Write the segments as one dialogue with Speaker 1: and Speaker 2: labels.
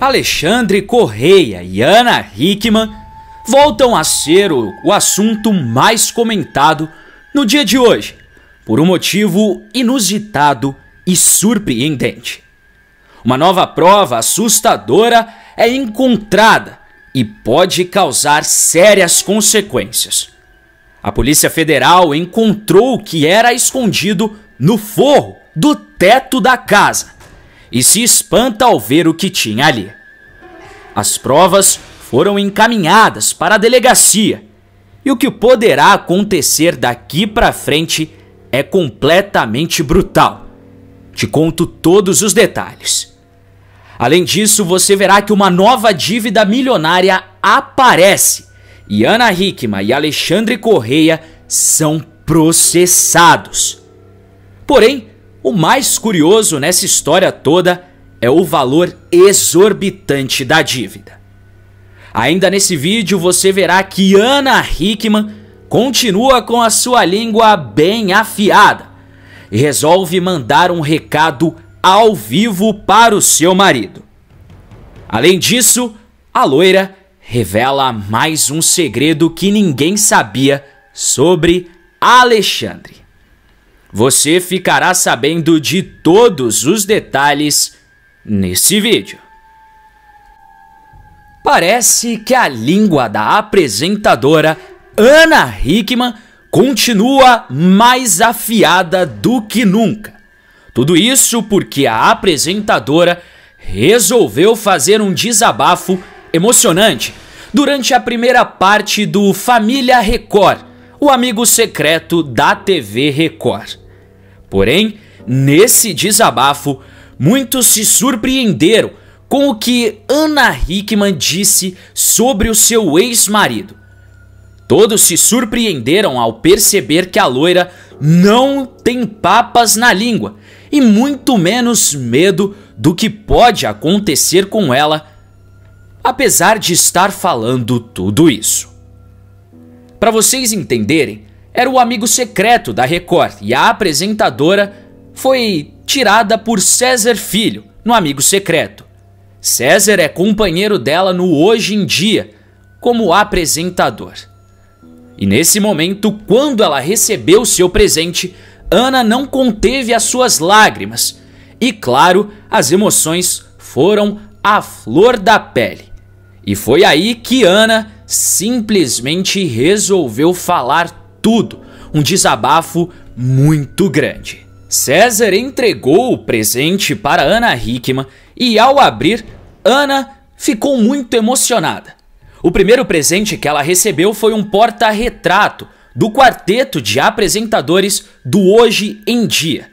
Speaker 1: Alexandre Correia e Ana Hickman voltam a ser o, o assunto mais comentado no dia de hoje, por um motivo inusitado e surpreendente. Uma nova prova assustadora é encontrada e pode causar sérias consequências. A Polícia Federal encontrou o que era escondido no forro do teto da casa e se espanta ao ver o que tinha ali. As provas foram encaminhadas para a delegacia e o que poderá acontecer daqui para frente é completamente brutal. Te conto todos os detalhes. Além disso, você verá que uma nova dívida milionária aparece e Ana Hickman e Alexandre Correia são processados. Porém, o mais curioso nessa história toda é o valor exorbitante da dívida. Ainda nesse vídeo você verá que Ana Hickman continua com a sua língua bem afiada e resolve mandar um recado ao vivo para o seu marido. Além disso, a loira revela mais um segredo que ninguém sabia sobre Alexandre. Você ficará sabendo de todos os detalhes nesse vídeo. Parece que a língua da apresentadora Ana Hickman continua mais afiada do que nunca. Tudo isso porque a apresentadora resolveu fazer um desabafo emocionante durante a primeira parte do Família Record o amigo secreto da TV Record. Porém, nesse desabafo, muitos se surpreenderam com o que Ana Hickman disse sobre o seu ex-marido. Todos se surpreenderam ao perceber que a loira não tem papas na língua e muito menos medo do que pode acontecer com ela, apesar de estar falando tudo isso. Para vocês entenderem, era o amigo secreto da Record e a apresentadora foi tirada por César Filho, no Amigo Secreto. César é companheiro dela no Hoje em Dia, como apresentador. E nesse momento, quando ela recebeu seu presente, Ana não conteve as suas lágrimas. E claro, as emoções foram à flor da pele. E foi aí que Ana simplesmente resolveu falar tudo, um desabafo muito grande. César entregou o presente para Ana Hickman e, ao abrir, Ana ficou muito emocionada. O primeiro presente que ela recebeu foi um porta-retrato do quarteto de apresentadores do Hoje em Dia.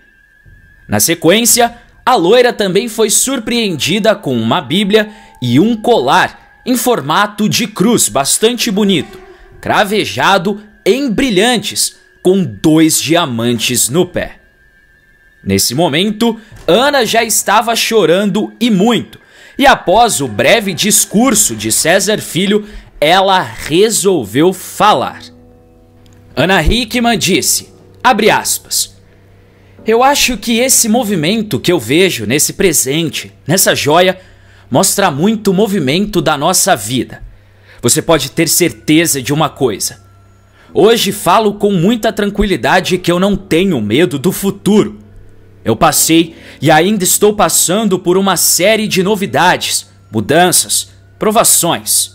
Speaker 1: Na sequência, a loira também foi surpreendida com uma Bíblia e um colar em formato de cruz, bastante bonito, cravejado em brilhantes, com dois diamantes no pé. Nesse momento, Ana já estava chorando e muito, e após o breve discurso de César Filho, ela resolveu falar. Ana Hickman disse, abre aspas, Eu acho que esse movimento que eu vejo nesse presente, nessa joia, mostra muito o movimento da nossa vida. Você pode ter certeza de uma coisa. Hoje falo com muita tranquilidade que eu não tenho medo do futuro. Eu passei e ainda estou passando por uma série de novidades, mudanças, provações.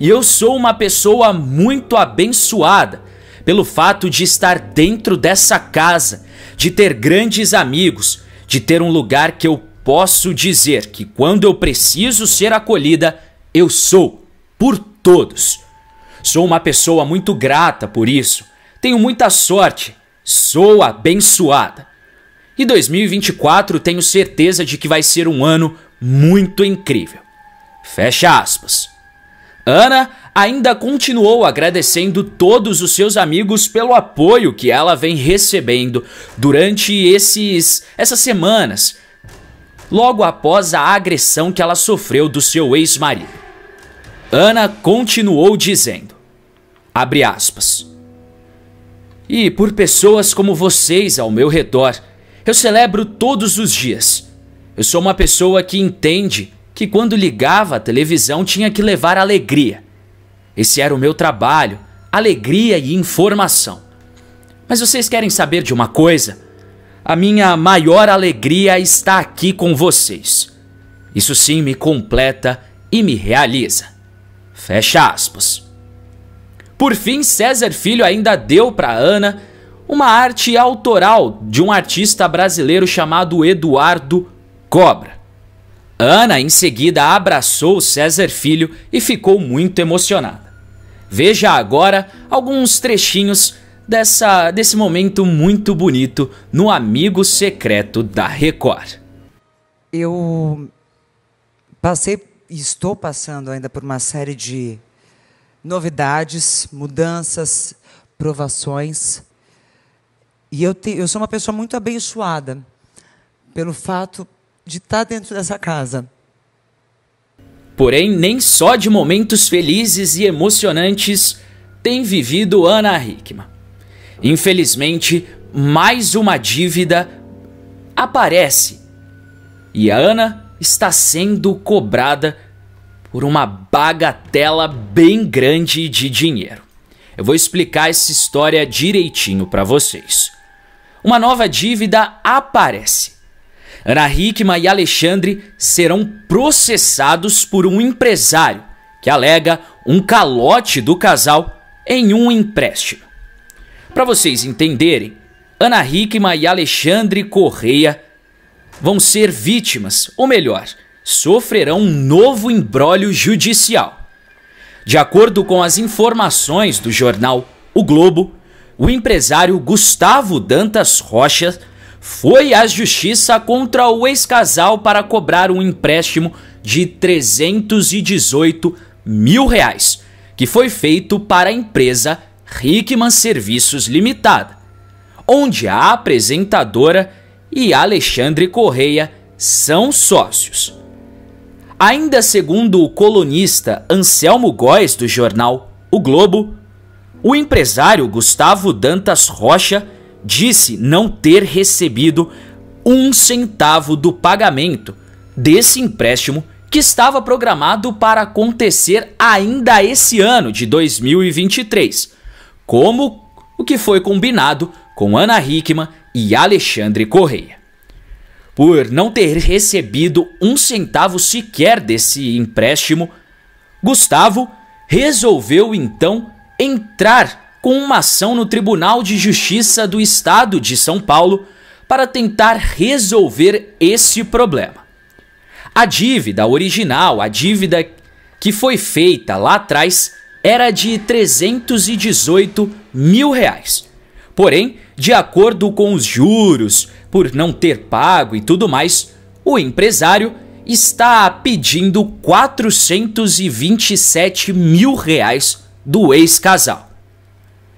Speaker 1: E eu sou uma pessoa muito abençoada pelo fato de estar dentro dessa casa, de ter grandes amigos, de ter um lugar que eu posso dizer que quando eu preciso ser acolhida, eu sou por todos. Sou uma pessoa muito grata por isso. Tenho muita sorte. Sou abençoada. E 2024 tenho certeza de que vai ser um ano muito incrível. Fecha aspas. Ana ainda continuou agradecendo todos os seus amigos pelo apoio que ela vem recebendo durante esses essas semanas logo após a agressão que ela sofreu do seu ex-marido. Ana continuou dizendo, abre aspas, E por pessoas como vocês ao meu redor, eu celebro todos os dias. Eu sou uma pessoa que entende que quando ligava a televisão tinha que levar alegria. Esse era o meu trabalho, alegria e informação. Mas vocês querem saber de uma coisa? a minha maior alegria está aqui com vocês. Isso sim me completa e me realiza. Fecha aspas. Por fim, César Filho ainda deu para Ana uma arte autoral de um artista brasileiro chamado Eduardo Cobra. Ana em seguida abraçou César Filho e ficou muito emocionada. Veja agora alguns trechinhos dessa, desse momento muito bonito no Amigo Secreto da Record. Eu passei e estou passando ainda por uma série de novidades, mudanças, provações. E eu, te, eu sou uma pessoa muito abençoada pelo fato de estar dentro dessa casa. Porém, nem só de momentos felizes e emocionantes tem vivido Ana Hickman. Infelizmente, mais uma dívida aparece e a Ana está sendo cobrada por uma bagatela bem grande de dinheiro. Eu vou explicar essa história direitinho para vocês. Uma nova dívida aparece. Ana Hickman e Alexandre serão processados por um empresário que alega um calote do casal em um empréstimo. Para vocês entenderem, Ana Hickman e Alexandre Correia vão ser vítimas, ou melhor, sofrerão um novo embrólio judicial. De acordo com as informações do jornal O Globo, o empresário Gustavo Dantas Rocha foi à justiça contra o ex-casal para cobrar um empréstimo de 318 mil reais, que foi feito para a empresa Rickman Serviços Limitada, onde a apresentadora e Alexandre Correia são sócios. Ainda segundo o colunista Anselmo Góes do jornal O Globo, o empresário Gustavo Dantas Rocha disse não ter recebido um centavo do pagamento desse empréstimo que estava programado para acontecer ainda esse ano de 2023, como o que foi combinado com Ana Hickman e Alexandre Correia. Por não ter recebido um centavo sequer desse empréstimo, Gustavo resolveu então entrar com uma ação no Tribunal de Justiça do Estado de São Paulo para tentar resolver esse problema. A dívida original, a dívida que foi feita lá atrás, era de 318 mil reais. Porém, de acordo com os juros, por não ter pago e tudo mais, o empresário está pedindo 427 mil reais do ex-casal.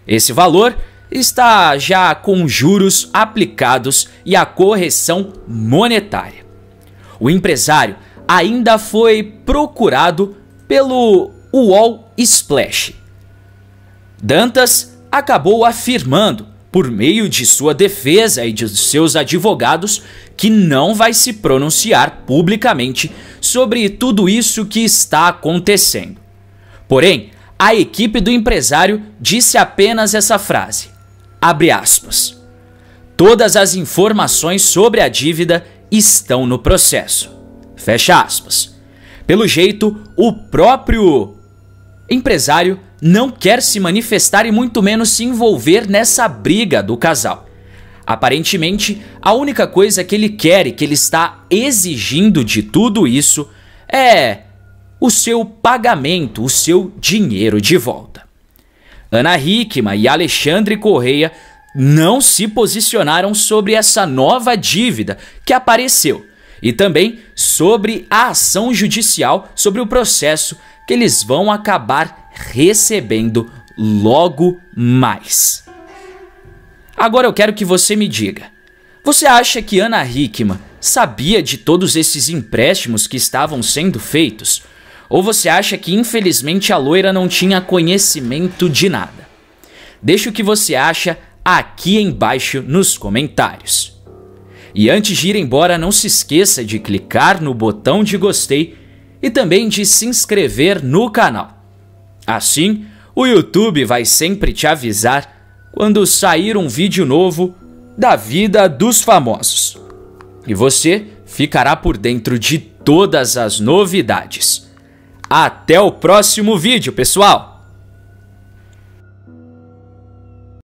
Speaker 1: Esse valor está já com juros aplicados e a correção monetária. O empresário ainda foi procurado pelo UOL Splash. Dantas acabou afirmando, por meio de sua defesa e de seus advogados, que não vai se pronunciar publicamente sobre tudo isso que está acontecendo. Porém, a equipe do empresário disse apenas essa frase: abre aspas. Todas as informações sobre a dívida estão no processo. Fecha aspas. Pelo jeito, o próprio empresário, não quer se manifestar e muito menos se envolver nessa briga do casal. Aparentemente, a única coisa que ele quer e que ele está exigindo de tudo isso é o seu pagamento, o seu dinheiro de volta. Ana Hickman e Alexandre Correia não se posicionaram sobre essa nova dívida que apareceu e também sobre a ação judicial sobre o processo que eles vão acabar recebendo logo mais. Agora eu quero que você me diga: você acha que Ana Hickman sabia de todos esses empréstimos que estavam sendo feitos? Ou você acha que infelizmente a loira não tinha conhecimento de nada? Deixa o que você acha aqui embaixo nos comentários. E antes de ir embora, não se esqueça de clicar no botão de gostei e também de se inscrever no canal. Assim, o YouTube vai sempre te avisar quando sair um vídeo novo da vida dos famosos. E você ficará por dentro de todas as novidades. Até o próximo vídeo, pessoal!